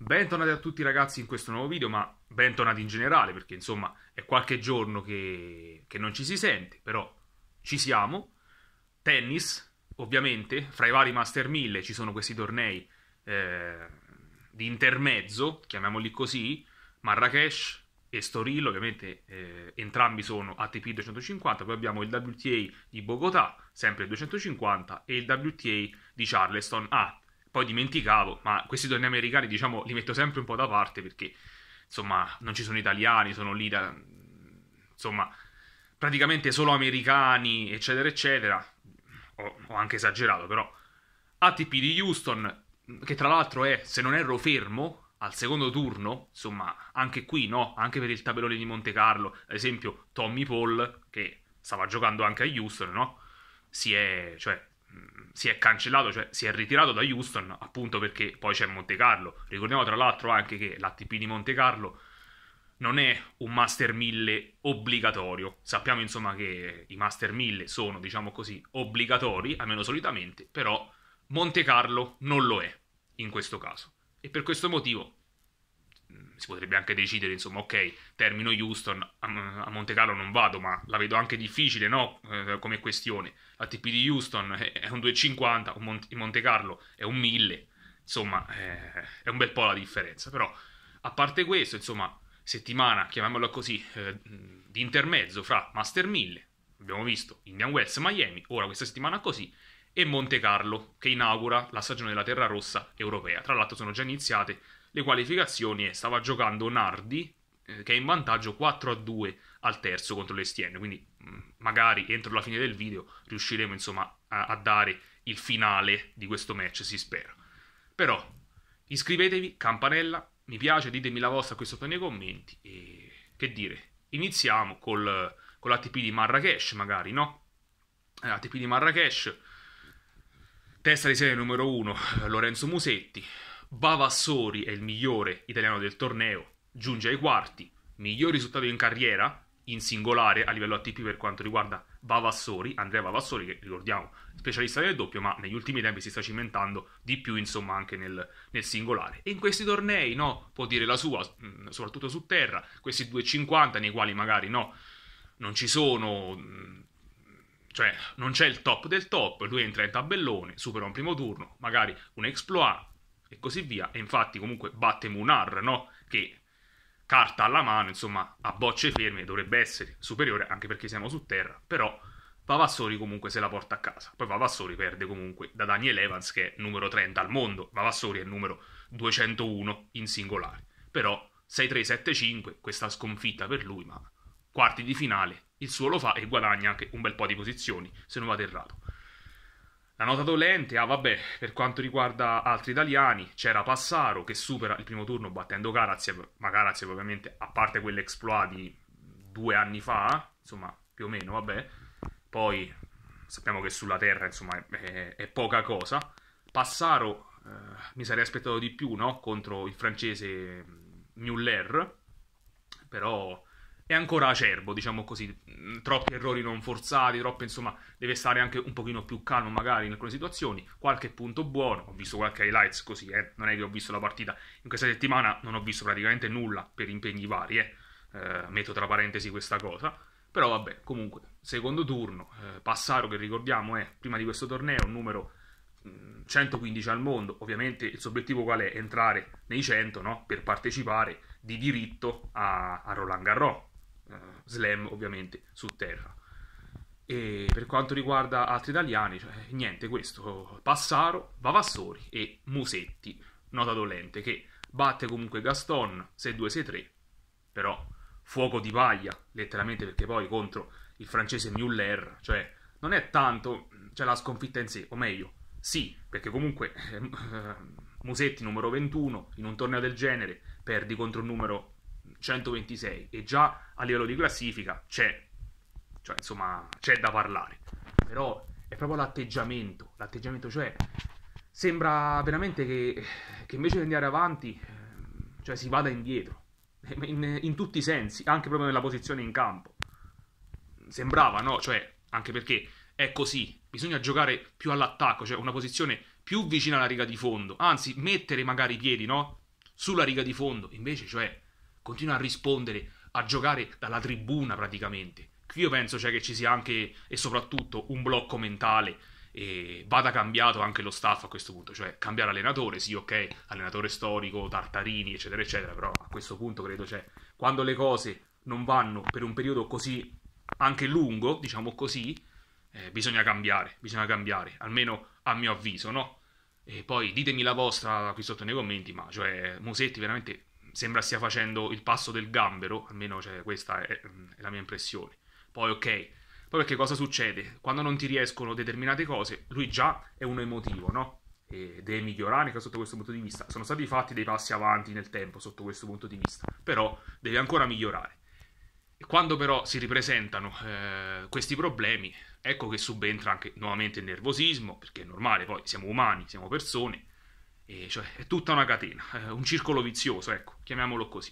Bentornati a tutti ragazzi in questo nuovo video, ma bentornati in generale perché insomma è qualche giorno che, che, non ci si sente, però ci siamo. Tennis, ovviamente, fra i vari Master 1000 ci sono questi tornei eh, di intermezzo, chiamiamoli così, Marrakesh e Storillo, ovviamente eh, entrambi sono ATP 250, poi abbiamo il WTA di Bogotà, sempre 250, e il WTA di Charleston. Ah, poi dimenticavo, ma questi tornei americani, diciamo, li metto sempre un po' da parte perché, insomma, non ci sono italiani, sono lì da... insomma, praticamente solo americani, eccetera, eccetera. Ho, ho anche esagerato, però. ATP di Houston, che tra l'altro è, se non erro, fermo al secondo turno, insomma, anche qui no, anche per il tabellone di Monte Carlo, ad esempio Tommy Paul, che stava giocando anche a Houston, no? Si è, cioè, Mm, si è cancellato, cioè si è ritirato da Houston appunto perché poi c'è Monte Carlo. Ricordiamo tra l'altro anche che l'ATP di Monte Carlo non è un Master 1000 obbligatorio. Sappiamo insomma che i Master 1000 sono, diciamo così, obbligatori, almeno solitamente, però Monte Carlo non lo è in questo caso. E per questo motivo si potrebbe anche decidere, insomma, ok, termino Houston, a, Monte Carlo non vado, ma la vedo anche difficile, no? Eh, come questione. La TP di Houston è un 2,50, un Mont- Monte Carlo è un 1000, insomma, eh, è un bel po' la differenza. Però, a parte questo, insomma, settimana, chiamiamola così, eh, di intermezzo fra Master 1000, abbiamo visto Indian Wells, Miami, ora questa settimana così, e Monte Carlo, che inaugura la stagione della Terra Rossa europea. Tra l'altro sono già iniziate le qualificazioni stava giocando Nardi eh, che è in vantaggio 4 a 2 al terzo contro l'Estienne quindi mm, magari entro la fine del video riusciremo insomma a, a dare il finale di questo match si spera però iscrivetevi campanella mi piace ditemi la vostra qui sotto nei commenti e che dire iniziamo col, con l'ATP di Marrakesh magari no? Eh, ATP di Marrakesh testa di serie numero 1 Lorenzo Musetti Bavassori è il migliore italiano del torneo, giunge ai quarti, miglior risultato in carriera, in singolare a livello ATP per quanto riguarda Bavassori, Andrea Bavassori che ricordiamo specialista del doppio ma negli ultimi tempi si sta cimentando di più insomma anche nel, nel singolare e in questi tornei no, può dire la sua mm, soprattutto su terra, questi 2,50 nei quali magari no, non ci sono mm, cioè non c'è il top del top, lui entra in tabellone, supera un primo turno, magari un exploit, e così via. E infatti comunque batte Munar, no? Che carta alla mano, insomma, a bocce ferme dovrebbe essere superiore anche perché siamo su terra, però Vavassori comunque se la porta a casa. Poi Vavassori perde comunque da Daniel Evans che è numero 30 al mondo, Vavassori è il numero 201 in singolare. Però 6-3-7-5, questa sconfitta per lui, ma quarti di finale, il suo lo fa e guadagna anche un bel po' di posizioni, se non vado errato. La nota dolente, ah vabbè, per quanto riguarda altri italiani, c'era Passaro che supera il primo turno battendo Karaziev, ma Karaziev ovviamente, a parte quell'exploit di due anni fa, insomma, più o meno, vabbè, poi sappiamo che sulla Terra, insomma, è, è poca cosa. Passaro eh, mi sarei aspettato di più, no? Contro il francese Muller, mm, però è ancora acerbo, diciamo così, mm, troppi errori non forzati, troppo, insomma, deve stare anche un pochino più calmo magari in alcune situazioni, qualche punto buono, ho visto qualche highlights così, eh. non è che ho visto la partita, in questa settimana non ho visto praticamente nulla per impegni vari, eh. Eh, metto tra parentesi questa cosa, però vabbè, comunque, secondo turno, eh, Passaro che ricordiamo è, prima di questo torneo, un numero 115 mm, al mondo, ovviamente il suo obiettivo qual è? Entrare nei 100 no? per partecipare di diritto a, a Roland Garros uh, slam ovviamente su terra. E per quanto riguarda altri italiani, cioè, niente, questo Passaro, Vavassori e Musetti, nota dolente, che batte comunque Gaston 6-2-6-3, però fuoco di paglia, letteralmente perché poi contro il francese Muller, cioè non è tanto cioè, la sconfitta in sé, o meglio, sì, perché comunque eh, Musetti numero 21 in un torneo del genere perdi contro un numero 126 e già a livello di classifica c'è, cioè, insomma, c'è da parlare. Però è proprio l'atteggiamento, l'atteggiamento cioè sembra veramente che, che invece di andare avanti ehm, cioè, si vada indietro, in, in tutti i sensi, anche proprio nella posizione in campo. Sembrava, no? Cioè, anche perché è così, bisogna giocare più all'attacco, cioè una posizione più vicina alla riga di fondo, anzi mettere magari i piedi, no? Sulla riga di fondo, invece, cioè, continua a rispondere, a giocare dalla tribuna praticamente. Qui io penso cioè, che ci sia anche e soprattutto un blocco mentale e vada cambiato anche lo staff a questo punto, cioè cambiare allenatore, sì ok, allenatore storico, Tartarini eccetera eccetera, però a questo punto credo cioè quando le cose non vanno per un periodo così anche lungo, diciamo così, eh, bisogna cambiare, bisogna cambiare, almeno a mio avviso, no? E poi ditemi la vostra qui sotto nei commenti, ma cioè Musetti veramente sembra stia facendo il passo del gambero, almeno cioè, questa è, è la mia impressione. Poi ok, poi perché cosa succede? Quando non ti riescono determinate cose, lui già è uno emotivo, no? Ed è migliorare sotto questo punto di vista. Sono stati fatti dei passi avanti nel tempo sotto questo punto di vista, però deve ancora migliorare. E quando però si ripresentano eh, questi problemi, ecco che subentra anche nuovamente il nervosismo, perché è normale, poi siamo umani, siamo persone, e cioè, è tutta una catena, un circolo vizioso, ecco, chiamiamolo così.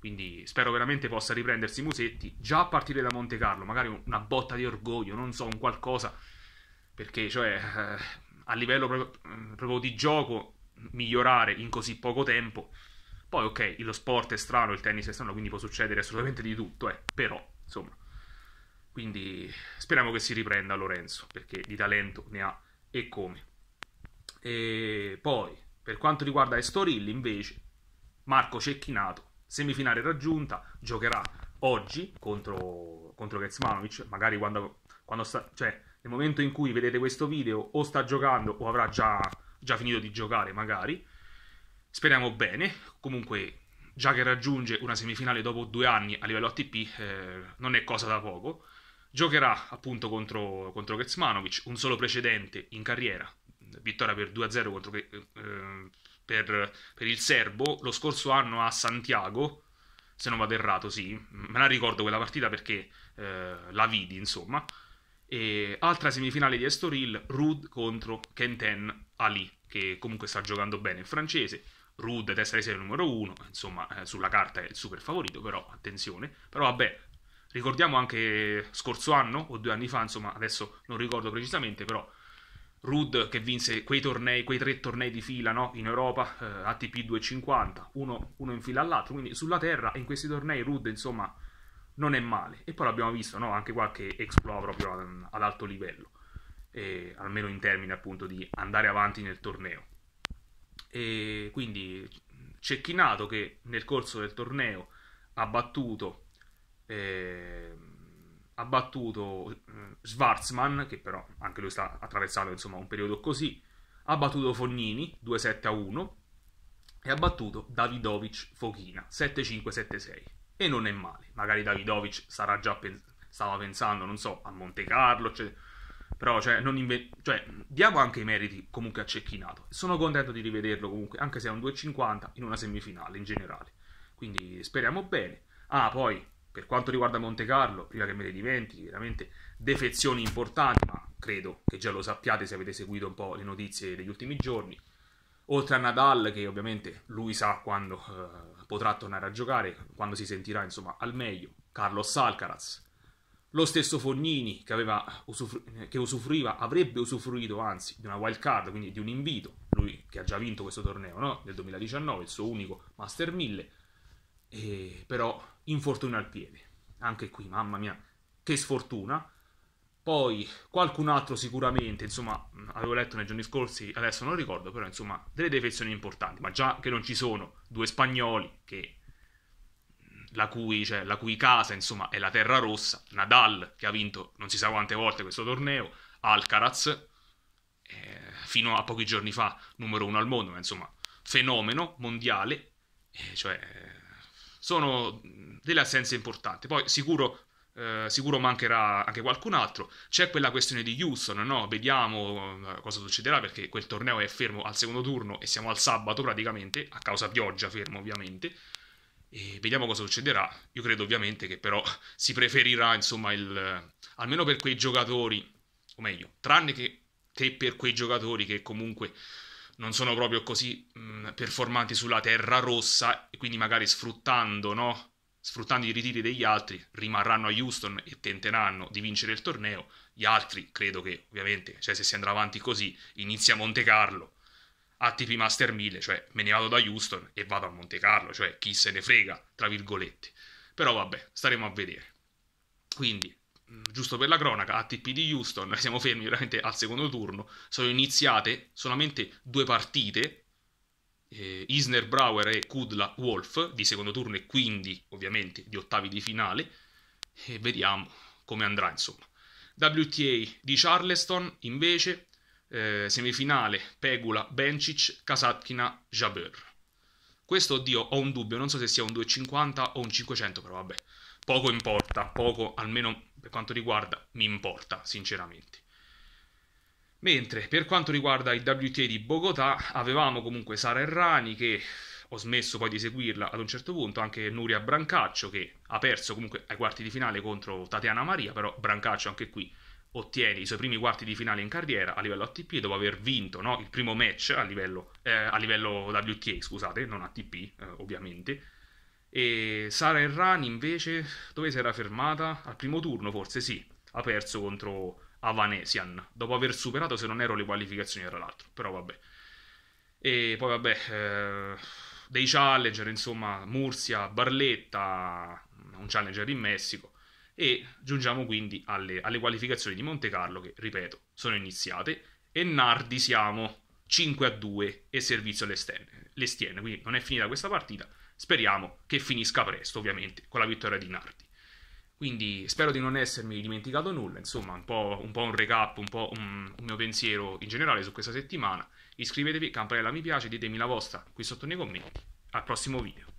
Quindi spero veramente possa riprendersi Musetti già a partire da Monte Carlo, magari una botta di orgoglio, non so, un qualcosa, perché cioè, eh, a livello proprio, mm, proprio di gioco migliorare in così poco tempo. Poi ok, lo sport è strano, il tennis è strano, quindi può succedere assolutamente di tutto, eh, però, insomma. Quindi speriamo che si riprenda Lorenzo, perché di talento ne ha e come. E poi per quanto riguarda Estoril, invece, Marco Cecchinato, semifinale raggiunta, giocherà oggi contro, contro Getsmanovic, magari quando, quando sta, cioè, nel momento in cui vedete questo video o sta giocando o avrà già, già finito di giocare magari. Speriamo bene, comunque già che raggiunge una semifinale dopo due anni a livello ATP eh, non è cosa da poco. Giocherà appunto contro, contro Getsmanovic, un solo precedente in carriera vittoria per 2-0 contro, eh, per, per, il Serbo, lo scorso anno a Santiago, se non vado errato, sì, me la ricordo quella partita perché eh, la vidi, insomma. E altra semifinale di Estoril, Rude contro Kenten Ali, che comunque sta giocando bene in francese. Rude, testa di serie numero 1, insomma, eh, sulla carta è il super favorito, però attenzione. Però vabbè, ricordiamo anche scorso anno o due anni fa, insomma, adesso non ricordo precisamente, però Rudd che vinse quei tornei, quei tre tornei di fila no? in Europa, eh, ATP 250, uno, uno, in fila all'altro, quindi sulla terra e in questi tornei Rudd insomma non è male. E poi l'abbiamo visto no? anche qualche exploit proprio ad, ehm, ad alto livello, eh, almeno in termini appunto di andare avanti nel torneo. E quindi Cecchinato che nel corso del torneo ha battuto... Eh, ha battuto eh, mm, Schwarzman, che però anche lui sta attraversando insomma, un periodo così, ha battuto Fognini 2-7 a 1 e ha battuto Davidovic Fochina 7-5-7-6 e non è male, magari Davidovic sarà già pens- stava pensando, non so, a Monte Carlo, cioè, però cioè, inve- cioè, diamo anche i meriti comunque a Cecchinato. Sono contento di rivederlo comunque, anche se è un 2-50 in una semifinale in generale. Quindi speriamo bene. Ah, poi per quanto riguarda Monte Carlo, prima che me ne dimentichi, veramente defezioni importanti, ma credo che già lo sappiate se avete seguito un po' le notizie degli ultimi giorni. Oltre a Nadal, che ovviamente lui sa quando eh, potrà tornare a giocare, quando si sentirà insomma al meglio, Carlos Alcaraz, lo stesso Fognini che, aveva, che usufruiva, avrebbe usufruito anzi di una wild card, quindi di un invito, lui che ha già vinto questo torneo no? nel 2019, il suo unico Master 1000, e però infortuna al piede. Anche qui, mamma mia, che sfortuna. Poi qualcun altro sicuramente, insomma, avevo letto nei giorni scorsi, adesso non ricordo, però insomma, delle defezioni importanti, ma già che non ci sono due spagnoli che, la, cui, cioè, la cui casa, insomma, è la terra rossa, Nadal che ha vinto non si sa quante volte questo torneo, Alcaraz eh, fino a pochi giorni fa numero uno al mondo, ma insomma, fenomeno mondiale, eh, cioè sono delle assenze importanti. Poi sicuro Uh, sicuro mancherà anche qualcun altro. C'è quella questione di Houston, no? Vediamo eh, cosa succederà perché quel torneo è fermo al secondo turno e siamo al sabato praticamente, a causa pioggia fermo ovviamente. E vediamo cosa succederà. Io credo ovviamente che però si preferirà, insomma, il, eh, almeno per quei giocatori, o meglio, tranne che, che per quei giocatori che comunque non sono proprio così mh, mm, performanti sulla terra rossa e quindi magari sfruttando, no? sfruttando i ritiri degli altri rimarranno a Houston e tenteranno di vincere il torneo. Gli altri credo che ovviamente, cioè se si andrà avanti così, inizia Monte Carlo, ATP Master 1000, cioè me ne vado da Houston e vado a Monte Carlo, cioè chi se ne frega, tra virgolette. Però vabbè, staremo a vedere. Quindi Mm, giusto per la cronaca, ATP di Houston, siamo fermi veramente al secondo turno, sono iniziate solamente due partite, eh, Isner Brauer e Kudla Wolf di secondo turno e quindi ovviamente di ottavi di finale, e vediamo come andrà insomma. WTA di Charleston invece, eh, semifinale Pegula Bencic, Kasatkina Jaber. Questo, oddio, ho un dubbio, non so se sia un 250 o un 500, però vabbè, poco importa, poco, almeno per quanto riguarda mi importa, sinceramente. Mentre per quanto riguarda il WTA di Bogotà, avevamo comunque Sara Errani che ho smesso poi di seguirla ad un certo punto, anche Nuria Brancaccio che ha perso comunque ai quarti di finale contro Tatiana Maria, però Brancaccio anche qui ottiene i suoi primi quarti di finale in carriera a livello ATP dopo aver vinto no, il primo match a livello, eh, a livello WTA, scusate, non ATP eh, ovviamente, e Sara Errani invece, dove si era fermata? Al primo turno forse sì, ha perso contro Avanesian, dopo aver superato se non ero le qualificazioni tra l'altro, però vabbè. E poi vabbè, eh, dei challenger, insomma, Murcia, Barletta, un challenger in Messico. E giungiamo quindi alle, alle qualificazioni di Monte Carlo che, ripeto, sono iniziate e Nardi siamo. 5 a 2 e servizio l'Estienne. Quindi non è finita questa partita. Speriamo che finisca presto, ovviamente, con la vittoria di Nardi. Quindi spero di non essermi dimenticato nulla, insomma un po', un, po un recap, un po' un, un, mio pensiero in generale su questa settimana. Iscrivetevi, campanella mi piace, ditemi la vostra qui sotto nei commenti. Al prossimo video.